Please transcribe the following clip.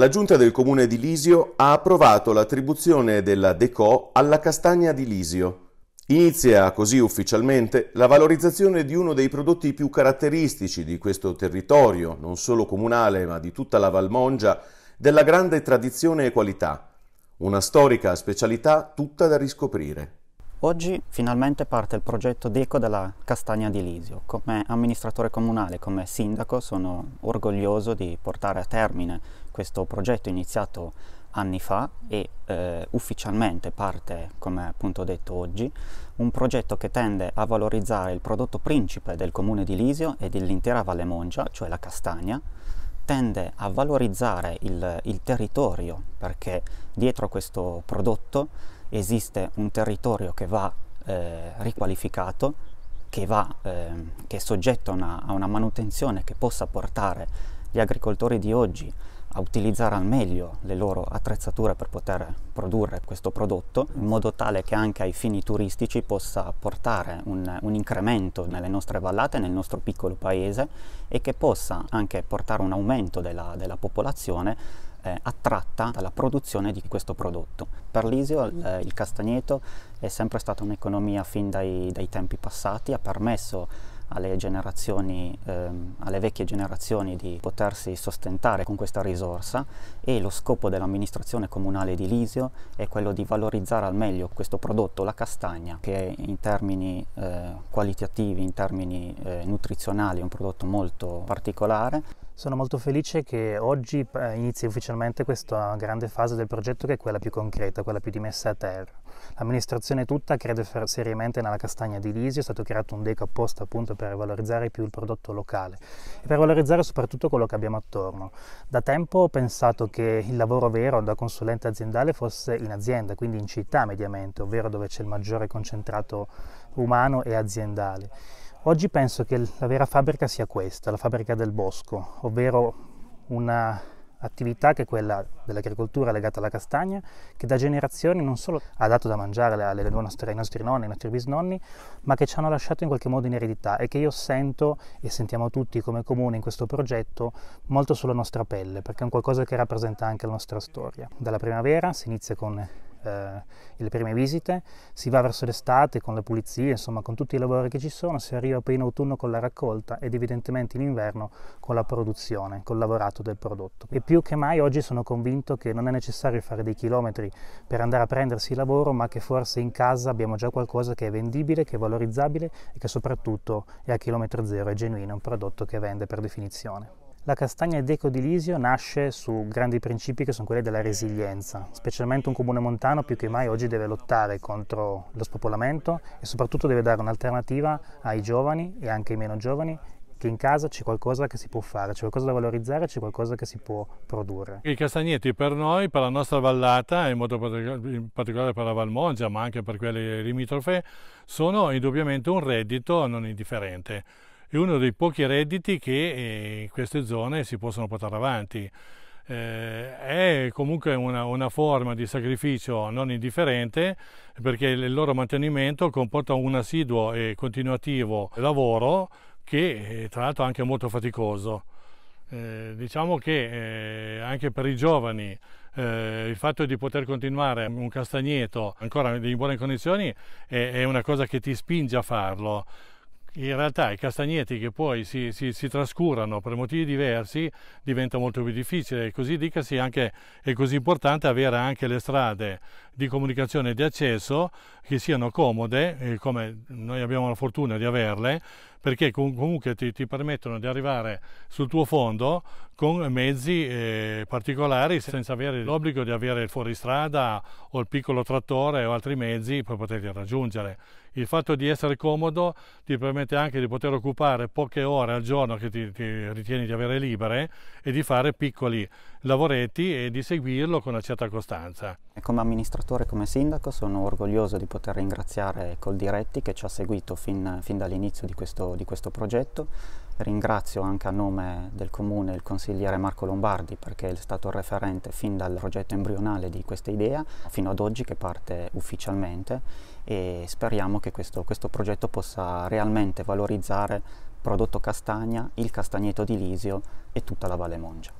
La giunta del comune di Lisio ha approvato l'attribuzione della DECO alla castagna di Lisio. Inizia così ufficialmente la valorizzazione di uno dei prodotti più caratteristici di questo territorio, non solo comunale ma di tutta la Valmongia, della grande tradizione e qualità. Una storica specialità tutta da riscoprire. Oggi finalmente parte il progetto DECO della Castagna di Lisio. Come amministratore comunale, come sindaco, sono orgoglioso di portare a termine questo progetto iniziato anni fa e eh, ufficialmente parte, come appunto detto oggi, un progetto che tende a valorizzare il prodotto principe del comune di Lisio e dell'intera Valle Mongia, cioè la castagna, tende a valorizzare il, il territorio perché dietro questo prodotto esiste un territorio che va eh, riqualificato, che, va, eh, che, è soggetto a una, a una manutenzione che possa portare gli agricoltori di oggi a utilizzare al meglio le loro attrezzature per poter produrre questo prodotto in modo tale che anche ai fini turistici possa portare un, un, incremento nelle nostre vallate, nel nostro piccolo paese e che possa anche portare un aumento della, della popolazione eh, attratta dalla produzione di questo prodotto. Per Lisio eh, mm. il castagneto è sempre stata un'economia fin dai, dai tempi passati, ha permesso alle, ehm, alle vecchie generazioni di potersi sostentare con questa risorsa e lo scopo dell'amministrazione comunale di Lisio è quello di valorizzare al meglio questo prodotto, la castagna, che in termini eh, qualitativi, in termini eh, nutrizionali è un prodotto molto particolare. Sono molto felice che oggi eh, inizi ufficialmente questa grande fase del progetto che è quella più concreta, quella più di messa a terra. L'amministrazione tutta crede seriamente nella castagna di Lisio, è stato creato un deco apposta appunto per valorizzare più il prodotto locale e per valorizzare soprattutto quello che abbiamo attorno. Da tempo ho pensato che il lavoro vero da consulente aziendale fosse in azienda, quindi in città mediamente, ovvero dove c'è il maggiore concentrato umano e aziendale Oggi penso che la vera fabbrica sia questa, la fabbrica del bosco, ovvero un'attività che è quella dell'agricoltura legata alla castagna, che da generazioni non solo ha dato da mangiare alle nostre, ai nostri nonni, ai nostri bisnonni, ma che ci hanno lasciato in qualche modo in eredità e che io sento e sentiamo tutti come comune in questo progetto molto sulla nostra pelle, perché è un qualcosa che rappresenta anche la nostra storia. Dalla primavera si inizia con eh, le prime visite, si va verso l'estate con le pulizie, insomma con tutti i lavori che ci sono, si arriva poi in autunno con la raccolta ed evidentemente in inverno con la produzione, col lavorato del prodotto. E più che mai oggi sono convinto che non è necessario fare dei chilometri per andare a prendersi il lavoro, ma che forse in casa abbiamo già qualcosa che è vendibile, che è valorizzabile e che soprattutto è a chilometro zero, è genuino, è un prodotto che vende per definizione. La castagna d'Eco di Lisio nasce su grandi principi che sono quelli della resilienza, specialmente un comune montano più che mai oggi deve lottare contro lo spopolamento e soprattutto deve dare un'alternativa ai giovani e anche ai meno giovani che in casa c'è qualcosa che si può fare, c'è qualcosa da valorizzare, c'è qualcosa che si può produrre. I castagnetti per noi, per la nostra vallata, in modo particolare per la Valmongia, ma anche per quelle limitrofe, sono indubbiamente un reddito non indifferente è uno dei pochi redditi che in eh, queste zone si possono portare avanti. Eh, è comunque una, una, forma di sacrificio non indifferente perché il loro mantenimento comporta un assiduo e continuativo lavoro che è eh, tra l'altro anche molto faticoso. Eh, diciamo che eh, anche per i giovani eh, il fatto di poter continuare un castagneto ancora in buone condizioni è, è una cosa che ti spinge a farlo in realtà i castagneti che poi si, si, si, trascurano per motivi diversi diventa molto più difficile e così dicasi anche è così importante avere anche le strade di comunicazione e di accesso che siano comode eh, come noi abbiamo la fortuna di averle perché comunque ti, ti permettono di arrivare sul tuo fondo con mezzi eh, particolari senza avere l'obbligo di avere il fuoristrada o il piccolo trattore o altri mezzi per poterli raggiungere. Il fatto di essere comodo ti permette anche di poter occupare poche ore al giorno che ti, ti ritieni di avere libere e di fare piccoli lavoretti e di seguirlo con una certa costanza. come amministratore e come sindaco sono orgoglioso di poter ringraziare Coldiretti che ci ha seguito fin, fin dall'inizio di questo di questo progetto. Ringrazio anche a nome del Comune il consigliere Marco Lombardi perché è stato il referente fin dal progetto embrionale di questa idea fino ad oggi che parte ufficialmente e speriamo che questo, questo progetto possa realmente valorizzare prodotto castagna, il castagneto di Lisio e tutta la Valle Mongia.